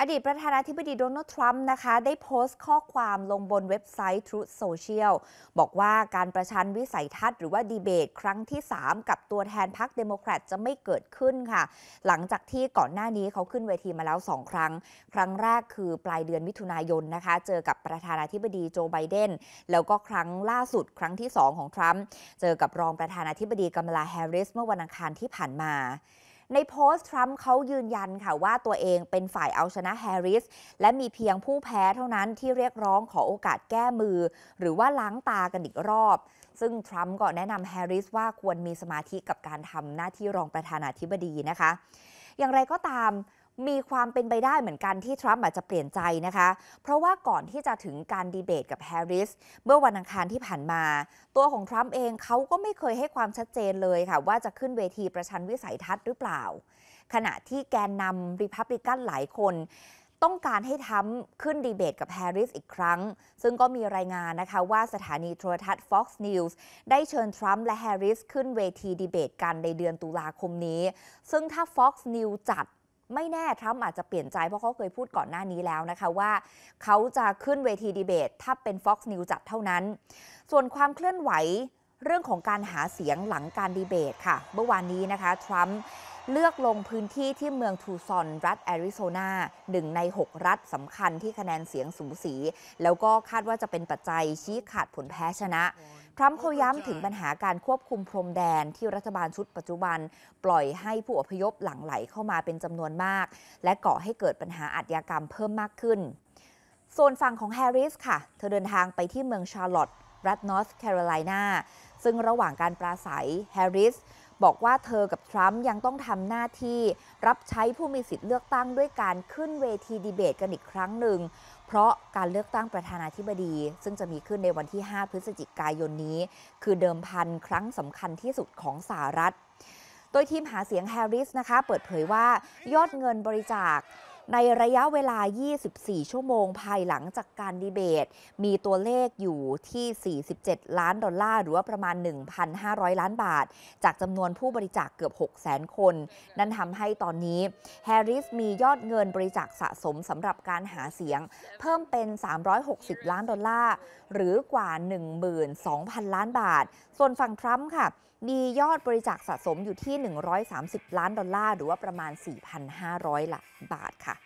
อดีตประธานาธิบดีโดนัลด์ทรัมป์นะคะ ได้โพสต์ข้อความลงบนเว็บไซต์ Truth Social บอกว่าการประชันวิสัยทัศน์หรือว่าดีเบตครั้งที่ 3 กับตัวแทนพรรคเดโมแครตจะไม่เกิดขึ้นค่ะ หลังจากที่ก่อนหน้านี้เขาขึ้นเวทีมาแล้ว 2 ครั้ง ครั้งแรกคือปลายเดือนมิถุนายนนะคะ เจอกับประธานาธิบดีโจไบเดนแล้วก็ครั้งล่าสุดครั้งที่ 2 ของทรัมป์เจอกับรองประธานาธิบดีกัมลาแฮร์ริสเมื่อวันอังคารที่ผ่านมาในโพสต์ทรัมป์เขายืนยันค่ะว่าตัวเองเป็นฝ่ายเอาชนะแฮร์ริสและมีเพียงผู้แพ้เท่านั้นที่เรียกร้องขอโอกาสแก้มือ หรือว่าล้างตากันอีกรอบ ซึ่งทรัมป์ก็แนะนำแฮร์ริสว่าควรมีสมาธิกับการทำหน้าที่รองประธานาธิบดีนะคะ อย่างไรก็ตามมีความเป็นไปได้เหมือนกันที่ทรัมป์อาจจะเปลี่ยนใจนะคะ เพราะว่าก่อนที่จะถึงการดีเบตกับแฮร์ริสเมื่อวันอังคารที่ผ่านมา ตัวของทรัมป์เองเขาก็ไม่เคยให้ความชัดเจนเลยค่ะ ว่าจะขึ้นเวทีประชันวิสัยทัศน์หรือเปล่า ขณะที่แกนนำริพับลิกันหลายคน ต้องการให้ทั้มขึ้นดีเบตกับแฮร์ริสอีกครั้ง ซึ่งก็มีรายงานนะคะว่าสถานีโทรทัศน์ Fox News ได้เชิญทรัมป์และแฮร์ริสขึ้นเวทีดีเบตกันในเดือนตุลาคมนี้ ซึ่งถ้า Fox News จัดไม่แน่ทรัมป์อาจจะเปลี่ยนใจ เพราะเขาเคยพูดก่อนหน้านี้แล้วนะคะว่าเขาจะขึ้นเวทีดีเบต ถ้าเป็น Fox News จัดเท่านั้น ส่วนความเคลื่อนไหวเรื่องของการหาเสียงหลังการดีเบตค่ะ เมื่อวานนี้นะคะ ทรัมป์เลือกลงพื้นที่ที่เมืองทูซอน รัฐแอริโซนา หนึ่งใน 6 รัฐสำคัญที่คะแนนเสียงสูสี แล้วก็คาดว่าจะเป็นปัจจัยชี้ขาดผลแพ้ชนะทรัมป์เขาย้ำถึงปัญหาการควบคุมพรมแดนที่รัฐบาลชุดปัจจุบัน ปล่อยให้ผู้อพยพหลั่งไหลเข้ามาเป็นจำนวนมาก และก่อให้เกิดปัญหาอาชญากรรมเพิ่มมากขึ้นส่วนฝั่งของแฮร์ริสค่ะ เธอเดินทางไปที่เมืองชาร์ลอตต์รัฐนอร์ทแคโรไลนาซึ่งระหว่างการปราศัยแฮร์ริสบอกว่าเธอกับทรัมป์ยังต้องทำหน้าที่รับใช้ผู้มีสิทธิ์เลือกตั้งด้วยการขึ้นเวทีดีเบตกันอีกครั้งหนึ่ง เพราะการเลือกตั้งประธานาธิบดี ซึ่งจะมีขึ้นในวันที่ 5 พฤศจิกายนนี้ คือเดิมพันครั้งสำคัญที่สุดของสหรัฐ โดยทีมหาเสียงแฮร์ริสนะคะเปิดเผยว่ายอดเงินบริจาคในระยะเวลา 24 ชั่วโมงภายหลังจากการดีเบต มีตัวเลขอยู่ที่ 47 ล้านดอลลาร์ หรือว่าประมาณ 1,500 ล้านบาท จากจำนวนผู้บริจาคเกือบ6 0 0 0 0คน นั่นทำให้ตอนนี้แฮร์ริสมียอดเงินบริจาคสะสมสำหรับการหาเสียง เพิ่มเป็น 360 ล้านดอลลาร์ หรือกว่า 12,000 ล้านบาท ส่วนฝั่งทรัมป์ค่ะ มียอดบริจาคสะสมอยู่ที่ 130 ล้านดอลลาร์หรือว่าประมาณ 4,500 ล้านบาทค่ะ